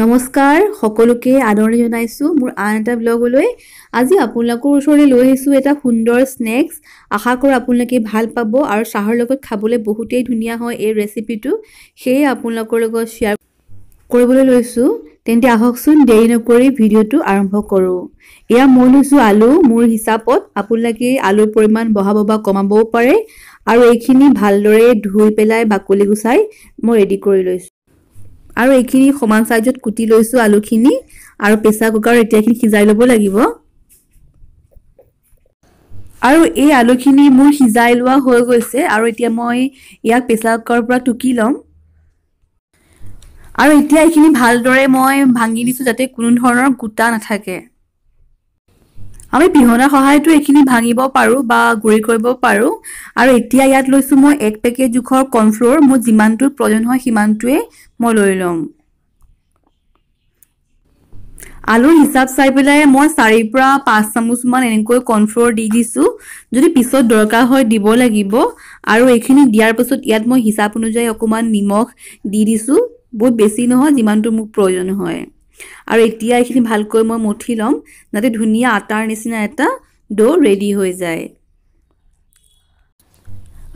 নমস্কাৰ সকলোকে আদৰণি জনাইছোঁ মোৰ আন এটা ব্লগলৈ আজি আপোনালোকৰ ওচৰলৈ লৈ আহিছোঁ এটা সুন্দৰ স্নেক্স আশা কৰোঁ আপোনালোকে ভাল পাব আৰু চাহৰ লগত খাবলৈ বহুতেই ধুনীয়া হয় এই ৰেচিপিটো সেয়ে আপোনালোকৰ লগত শ্বেয়াৰ কৰিবলৈ লৈছোঁ তেন্তে আহকচোন দেৰি নকৰি ভিডিঅ'টো আৰম্ভ কৰোঁ এয়া মই লৈছোঁ আলু মোৰ হিচাপত আপোনালোকে আলুৰ পৰিমাণ বঢ়াব বা কমাবও পাৰে আৰু এইখিনি ভালদৰে ধুই পেলাই বাকলি গুচাই মই ৰেডি কৰি লৈছোঁ আৰু এইখিনি সমান চাইজত কুটি লৈছো আলুখিনি আৰু প্ৰেচাৰ কুকাৰত এতিয়াখিনি সিজাই ল'ব লাগিব আৰু এই আলুখিনি মোৰ সিজাই লোৱা হৈ গৈছে আৰু এতিয়া মই ইয়াক প্ৰেচাৰ কুকাৰৰ পৰা টুকি ল'ম আৰু এতিয়া এইখিনি ভালদৰে মই ভাঙি দিছোঁ যাতে কোনো ধৰণৰ গোটা নাথাকে আমি পিহনা সহায়তো এইখিনি ভাঙিব পাৰোঁ বা গুৰি কৰিব পাৰোঁ আৰু এতিয়া ইয়াত লৈছোঁ মই এক পেকেট জোখৰ কৰ্ণফ্ল'ৰ মোৰ যিমানটো প্ৰয়োজন হয় সিমানটোৱে মই লৈ ল'ম আলুৰ হিচাপ চাই পেলাই মই চাৰিৰ পৰা পাঁচ চামুচমান এনেকৈ কৰ্ণফ্ল'ৰ দি দিছোঁ যদি পিছত দৰকাৰ হয় দিব লাগিব আৰু এইখিনি দিয়াৰ পাছত ইয়াত মই হিচাপ অনুযায়ী অকণমান নিমখ দি দিছোঁ বহুত বেছি নহয় যিমানটো মোক প্ৰয়োজন হয় আৰু এতিয়া এইখিনি ভালকৈ মই মঠি ল'ম যাতে ধুনীয়া আটাৰ নিচিনা এটা ডো ৰেডি হৈ যায়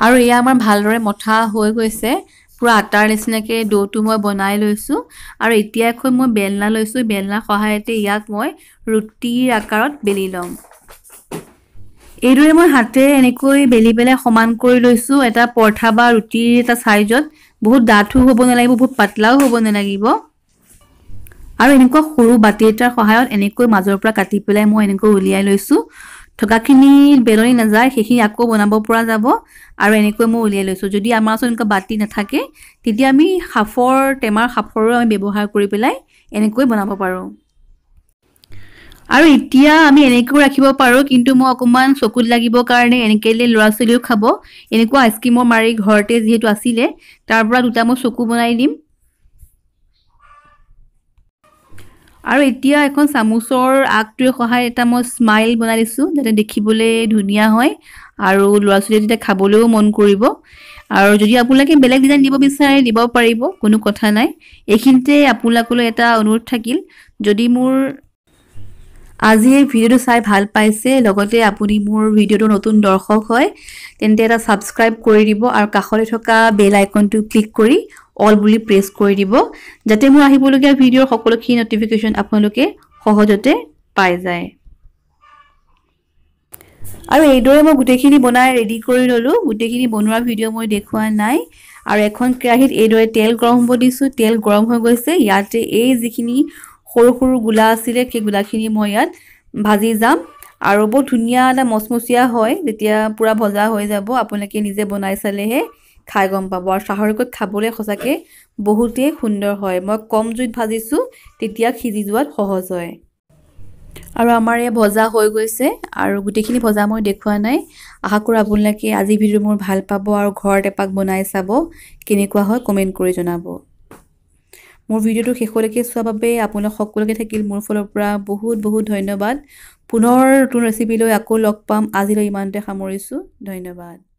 আৰু এয়া আমাৰ ভালদৰে মঠা হৈ গৈছে পুৰা আটাৰ নিচিনাকৈ ডোটো মই বনাই লৈছোঁ আৰু এতিয়া এখন মই বেলনা লৈছোঁ বেলনাৰ সহায়তে ইয়াক মই ৰুটিৰ আকাৰত বেলি ল'ম এইদৰে মই হাতেৰে এনেকৈ বেলি পেলাই সমান কৰি লৈছোঁ এটা পৰঠা বা ৰুটিৰ এটা চাইজত বহুত ডাঠো হ'ব নালাগিব বহুত পাতলাও হ'ব নালাগিব আৰু এনেকুৱা সৰু বাতি এটাৰ সহায়ত এনেকৈ মাজৰ পৰা কাটি পেলাই মই এনেকৈ উলিয়াই লৈছোঁ থকাখিনি বেলনি নাযায় সেইখিনি আকৌ বনাব পৰা যাব আৰু এনেকৈ মই উলিয়াই লৈছো যদি আমাৰ ওচৰত এনেকুৱা বাতি নাথাকে তেতিয়া আমি সাফৰ টেমাৰ সাফৰো আমি ব্যৱহাৰ কৰি পেলাই এনেকৈ বনাব পাৰোঁ আৰু এতিয়া আমি এনেকৈও ৰাখিব পাৰোঁ কিন্তু মই অকণমান চকুত লাগিবৰ কাৰণে এনেকৈ ল'ৰা ছোৱালীও খাব এনেকুৱা আইচক্ৰীমৰ মাৰি ঘৰতে যিহেতু আছিলে তাৰ পৰা দুটা মই চকু বনাই দিম আৰু এতিয়া এখন চামুচৰ আগটোৱে সহায় এটা মই স্মাইল বনাই দিছোঁ যাতে দেখিবলৈ ধুনীয়া হয় আৰু ল'ৰা ছোৱালীয়ে যেতিয়া খাবলৈও মন কৰিব আৰু যদি আপোনালোকে বেলেগ ডিজাইন দিব বিচাৰে দিব পাৰিব কোনো কথা নাই এইখিনিতে আপোনালোকলৈ এটা অনুৰোধ থাকিল যদি মোৰ আজি এই ভিডিওটো চাই ভাল পাইছে লগতে আপুনি মোৰ ভিডিঅ'টো নতুন দৰ্শক হয় তেন্তে এটা ছাবস্ক্ৰাইব কৰি দিব আৰু কাষতে থকা বেল আইকনটো ক্লিক কৰি অল বুলি প্ৰেছ কৰি দিব যাতে মোৰ আহিবলগীয়া ভিডিঅ'ৰ সকলোখিনি ন'টিফিকেশ্যন আপোনালোকে সহজতে পাই যায় আৰু এইদৰে মই গোটেইখিনি বনাই ৰেডি কৰি ল'লোঁ গোটেইখিনি বনোৱা ভিডিঅ' মই দেখুওৱা নাই আৰু এখন কেৰাহীত এইদৰে তেল গৰম হ'ব দিছোঁ তেল গৰম হৈ গৈছে ইয়াতে এই যিখিনি সৰু সৰু গোলা আছিলে সেই গোলাখিনি মই ইয়াত ভাজি যাম আৰু বৰ ধুনীয়া এটা মচমচীয়া হয় যেতিয়া পূৰা ভজা হৈ যাব আপোনালোকে নিজে বনাই চালেহে খাই গম পাব আৰু চাহৰিকত খাবলৈ সঁচাকৈ বহুতেই সুন্দৰ হয় মই কম জুইত ভাজিছোঁ তেতিয়া সিজি যোৱাত সহজ হয় আৰু আমাৰ ইয়াত ভজা হৈ গৈছে আৰু গোটেইখিনি ভজা মই দেখুওৱা নাই আশা কৰোঁ আপোনালোকে আজি ভিডিঅ' মোৰ ভাল পাব আৰু ঘৰত এপাক বনাই চাব কেনেকুৱা হয় কমেণ্ট কৰি জনাব মোৰ ভিডিঅ'টো শেষলৈকে চোৱাৰ বাবে আপোনালোক সকলোকে থাকিল মোৰ ফালৰ পৰা বহুত বহুত ধন্যবাদ পুনৰ নতুন ৰেচিপিলৈ আকৌ লগ পাম আজিলৈ ইমানতে সামৰিছোঁ ধন্যবাদ